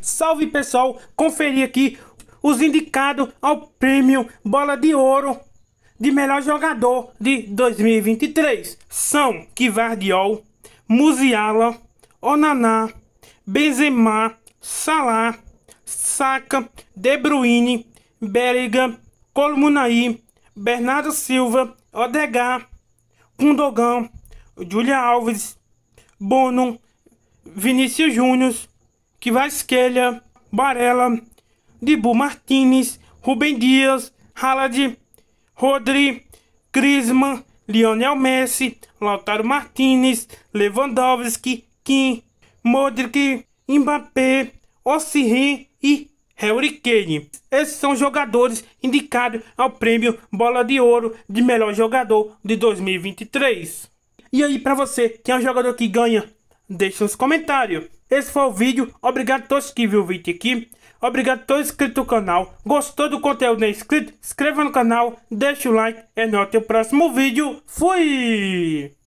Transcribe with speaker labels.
Speaker 1: Salve pessoal, conferir aqui os indicados ao prêmio Bola de Ouro de melhor jogador de 2023. São Kivardiol, Musiala, Onaná, Benzema, Salah, Saka, De Bruyne, Bellingham, Colmunaí, Bernardo Silva, Odegar, Kundogan, Julia Alves, Bono, Vinícius Júnior, Kvasquelha, Barella, Dibu Martinez, Rubem Dias, Halad, Rodri, Griezmann, Lionel Messi, Lautaro Martinez, Lewandowski, Kim, Modric, Mbappé, Ossirin e Harry Kane. Esses são jogadores indicados ao prêmio Bola de Ouro de melhor jogador de 2023. E aí para você, quem é o jogador que ganha deixe nos comentários. Esse foi o vídeo. Obrigado a todos que viram o vídeo aqui. Obrigado a todos inscritos no canal. Gostou do conteúdo não é inscrito? Inscreva no canal, Deixe o like. e até o próximo vídeo. Fui!